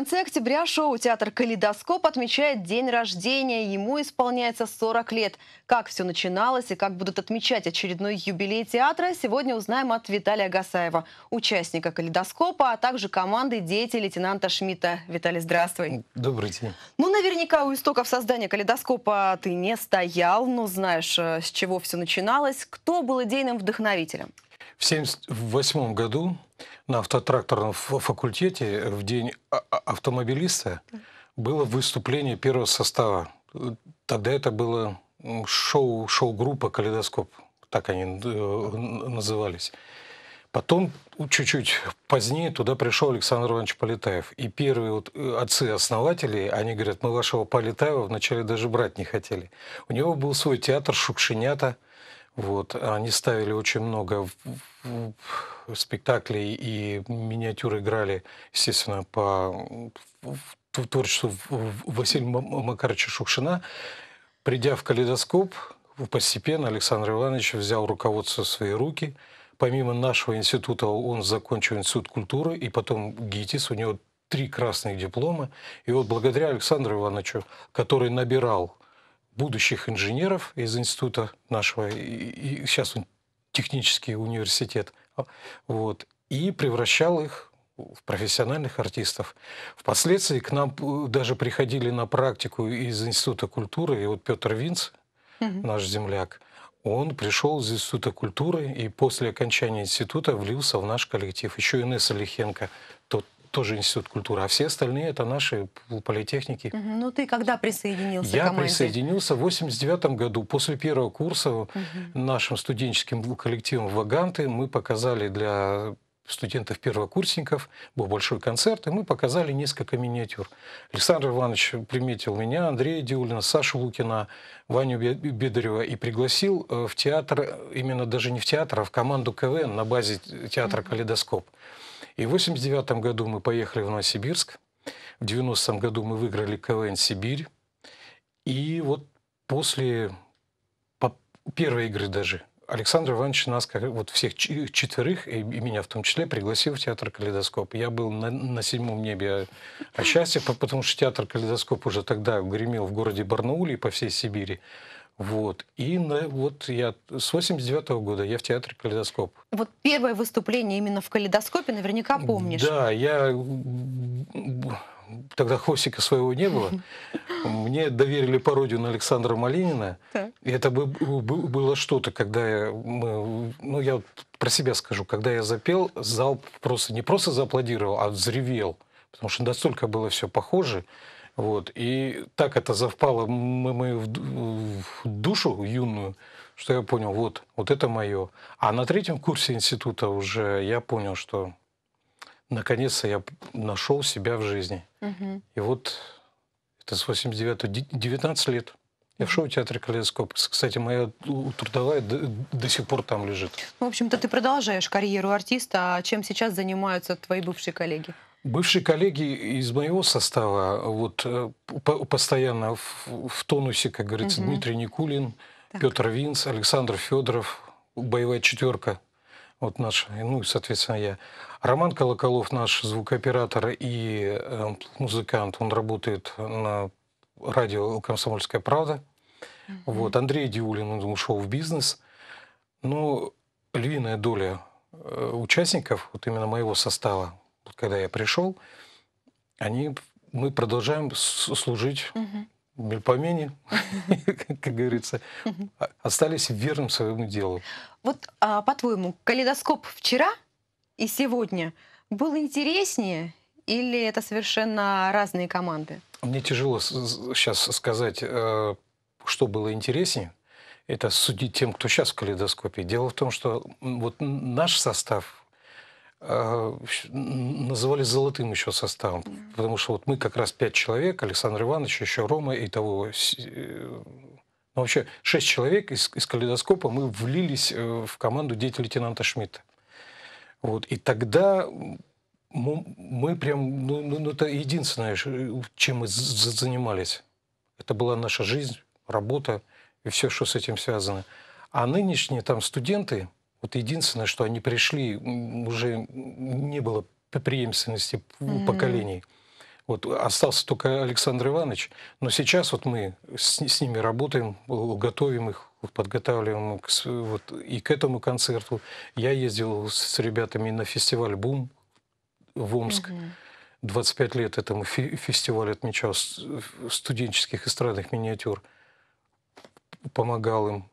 конце октября шоу-театр «Калейдоскоп» отмечает день рождения. Ему исполняется 40 лет. Как все начиналось и как будут отмечать очередной юбилей театра, сегодня узнаем от Виталия Гасаева, участника «Калейдоскопа», а также команды «Дети» лейтенанта Шмидта. Виталий, здравствуй. Добрый день. Ну, наверняка у истоков создания «Калейдоскопа» ты не стоял, но знаешь, э, с чего все начиналось. Кто был идейным вдохновителем? В 1978 году на автотракторном факультете в день а, а, автомобилиста было выступление первого состава. Тогда это было шоу, шоу-группа «Калейдоскоп», так они э, назывались. Потом, чуть-чуть позднее, туда пришел Александр Иванович Полетаев. И первые вот э, отцы-основатели, они говорят, мы вашего Полетаева вначале даже брать не хотели. У него был свой театр «Шукшинята», вот. Они ставили очень много спектаклей и миниатюры играли, естественно, по творчеству Василия Макаровича Шукшина. Придя в калейдоскоп, постепенно Александр Иванович взял руководство в свои руки. Помимо нашего института он закончил институт культуры и потом ГИТИС. У него три красных диплома. И вот благодаря Александру Ивановичу, который набирал будущих инженеров из института нашего, и, и сейчас он технический университет, а, вот, и превращал их в профессиональных артистов. Впоследствии к нам э, даже приходили на практику из Института культуры, и вот Петр Винц, угу. наш земляк, он пришел из Института культуры и после окончания института влился в наш коллектив. Еще Инесса Лихенко, тот тоже институт культуры, а все остальные это наши политехники. Угу. Ну ты когда присоединился Я к команде? присоединился в 89 году. После первого курса угу. нашим студенческим коллективом «Ваганты» мы показали для студентов-первокурсников, был большой концерт, и мы показали несколько миниатюр. Александр Иванович приметил меня, Андрея Диулина, Сашу Лукина, Ваню Бедарева и пригласил э, в театр, э, именно даже не в театр, а в команду КВН на базе театра «Калейдоскоп». Mm -hmm. И в 89 году мы поехали в Новосибирск. В 90 году мы выиграли КВН «Сибирь». И вот после первой игры даже Александр Иванович нас, как, вот всех четверых, и, и меня в том числе, пригласил в театр «Калейдоскоп». Я был на, на седьмом небе от а, а счастья, потому что театр «Калейдоскоп» уже тогда гремел в городе Барнауле и по всей Сибири. Вот. И на, вот я с 89 -го года я в театре «Калейдоскоп». Вот первое выступление именно в «Калейдоскопе» наверняка помнишь. Да, я... Тогда хвостика своего не было. Мне доверили пародию на Александра Малинина. И это было что-то, когда мы, Ну, я про себя скажу. Когда я запел, зал просто не просто зааплодировал, а взревел. Потому что настолько было все похоже. Вот. И так это завпало мою душу юную, что я понял, вот, вот это мое. А на третьем курсе института уже я понял, что наконец-то я нашел себя в жизни. Угу. И вот это с 89 19 лет. Я в шоу-театре «Калейдоскоп». Кстати, моя трудовая до, до сих пор там лежит. Ну, в общем-то, ты продолжаешь карьеру артиста. А чем сейчас занимаются твои бывшие коллеги? Бывшие коллеги из моего состава, вот э, постоянно в, в тонусе, как говорится, угу. Дмитрий Никулин, так. Петр Винц, Александр Федоров, боевая четверка, вот наша, ну и, соответственно, я. Роман Колоколов, наш звукооператор и э, музыкант, он работает на радио «Комсомольская правда». Угу. Вот, Андрей Диулин, он ушел в бизнес. Но ну, львиная доля э, участников, вот именно моего состава, когда я пришел, они, мы продолжаем служить угу. мельпомене, как говорится, остались верным своему делу. Вот, а, по-твоему, калейдоскоп вчера и сегодня был интереснее или это совершенно разные команды? Мне тяжело сейчас сказать, э, что было интереснее. Это судить тем, кто сейчас в калейдоскопе. Дело в том, что вот наш состав Э, называли золотым еще составом, потому что вот мы как раз пять человек, Александр Иванович, еще Рома и того, э, э, ну, вообще шесть человек из, из калейдоскопа мы влились в команду дети лейтенанта Шмидта. Вот, и тогда мы прям, ну, ну, ну это единственное, чем мы занимались. Это была наша жизнь, работа и все, что с этим связано. А нынешние там студенты, вот единственное, что они пришли, уже не было преемственности mm-hmm. поколений. Вот остался только Александр Иванович, но сейчас вот мы с, с ними работаем, готовим их, подготавливаем к, вот, и к этому концерту. Я ездил с ребятами на фестиваль «Бум» в Омск. Mm-hmm. 25 лет этому фи- фестивалю отмечал студенческих эстрадных миниатюр. Помогал им.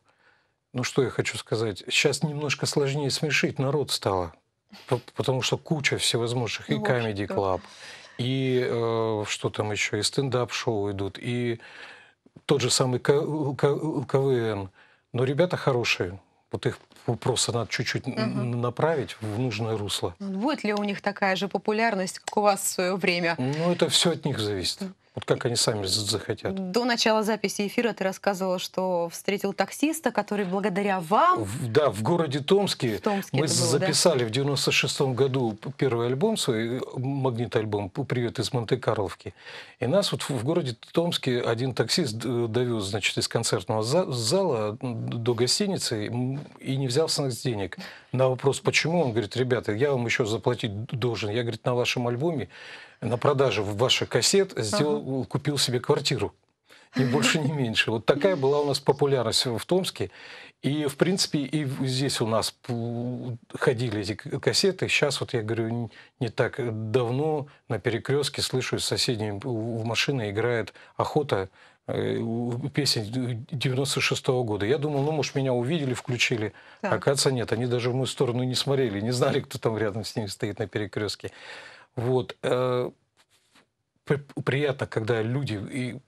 Ну что я хочу сказать? Сейчас немножко сложнее смешить народ стало, потому что куча всевозможных ну, и Comedy Club, и э, что там еще, и стендап-шоу идут, и тот же самый КВН. Но ребята хорошие, вот их просто надо чуть-чуть угу. направить в нужное русло. Ну, будет ли у них такая же популярность, как у вас в свое время? Ну, это все от них зависит. Вот как они сами захотят. До начала записи эфира ты рассказывала, что встретил таксиста, который благодаря вам... В, да, в городе Томске, в Томске мы было, записали да? в 96-м году первый альбом свой, э, магнит-альбом «Привет из Монте-Карловки». И нас вот в городе Томске один таксист э, довез, значит, из концертного зала до гостиницы и не взял с нас денег. На вопрос, почему, он говорит, ребята, я вам еще заплатить должен. Я, говорит, на вашем альбоме на продаже ваших кассет сделал, ага. купил себе квартиру. Ни больше, ни меньше. Вот такая была у нас популярность в Томске. И, в принципе, и здесь у нас ходили эти кассеты. Сейчас, вот я говорю, не так давно на перекрестке слышу из соседней в машины играет «Охота» песен 96 -го года. Я думал, ну, может, меня увидели, включили. Так. Оказывается, нет, они даже в мою сторону не смотрели, не знали, кто там рядом с ними стоит на перекрестке. Вот. Э, Приятно, когда люди и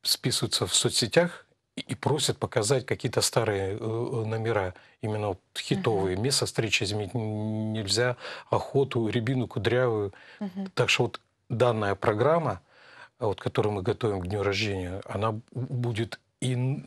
списываются в соцсетях и просят показать какие-то старые э, э, номера, именно вот хитовые. Uh-huh. Место встречи изменить нельзя, охоту, рябину кудрявую. Uh-huh. Так что вот данная программа, вот, которую мы готовим к дню рождения, она будет и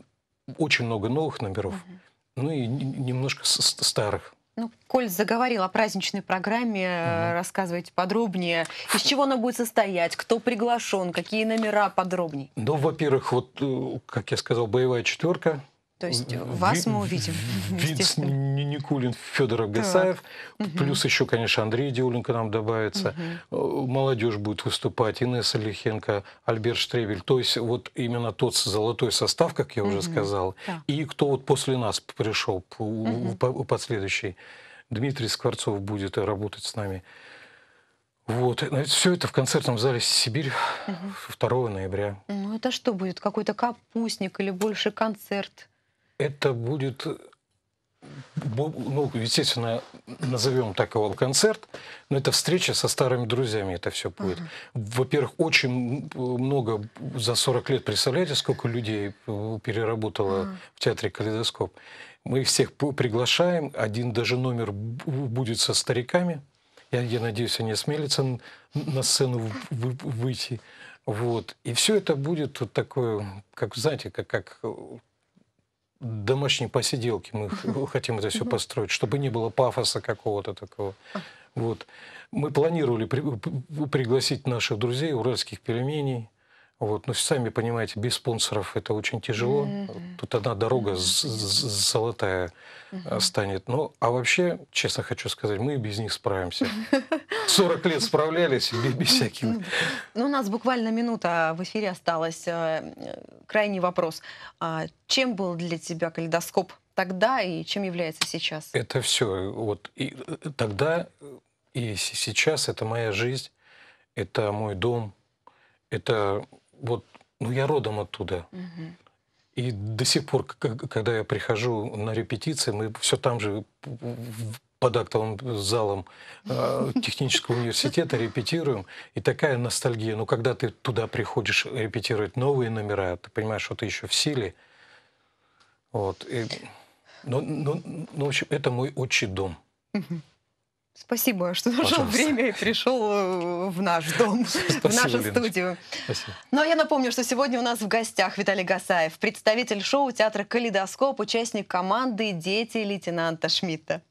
очень много новых номеров, uh-huh. ну и немножко старых. Ну, Коль заговорил о праздничной программе, угу. рассказывайте подробнее, из чего она будет состоять, кто приглашен, какие номера подробней. Ну, во-первых, вот, э, как я сказал, боевая четверка, то есть э, Ви, вас мы увидим. Винс Никулин, Федор Агасаев, так. плюс еще, конечно, Андрей Диулин к нам добавится. Угу. Молодежь будет выступать, Инесса Лихенко, Альберт Штребель. То есть вот именно тот золотой состав, как я уже угу. сказал, да. и кто вот после нас пришел, угу. последующий. Дмитрий Скворцов будет работать с нами. Вот, э, все это в концертном зале «Сибирь» 2 ноября. Ну это что будет, какой-то капустник или больше концерт? Это будет, ну, естественно, назовем так его концерт, но это встреча со старыми друзьями, это все будет. Угу. Во-первых, очень много, за 40 лет, представляете, сколько людей э, переработало угу. в театре «Калейдоскоп». Мы их всех приглашаем, один даже номер будет со стариками, я, я надеюсь, они осмелятся на сцену выйти. Вот. И все это будет вот такое, как, знаете, как, как э, домашние посиделки, мы хотим это все построить, чтобы не было пафоса какого-то такого. А. Вот. Мы планировали при, пригласить наших друзей, уральских пельменей, вот, но сами понимаете, без спонсоров это очень тяжело. Тут одна дорога золотая а, станет. Ну, а вообще, честно хочу сказать, мы и без них справимся. 40 лет справлялись без всяких. Ну, у нас буквально минута в эфире осталась. Э, крайний вопрос. А чем был для тебя калейдоскоп тогда и чем является сейчас? Это все. Вот и э, тогда э, и сейчас это моя жизнь, это мой дом, это вот, ну я родом оттуда. И до сих пор, когда я прихожу на репетиции, мы все там же под актовым залом э, технического университета, репетируем, и такая ностальгия. Ну, когда ты туда приходишь репетировать новые номера, ты понимаешь, что ты еще в силе. Вот. И, ну, ну, ну, в общем, это мой отчий дом. Спасибо, что нашел время и пришел э, в наш дом, Спасибо, в нашу Леночка. студию. Спасибо. Ну а я напомню, что сегодня у нас в гостях Виталий Гасаев, представитель шоу театра «Калейдоскоп», участник команды «Дети лейтенанта Шмидта».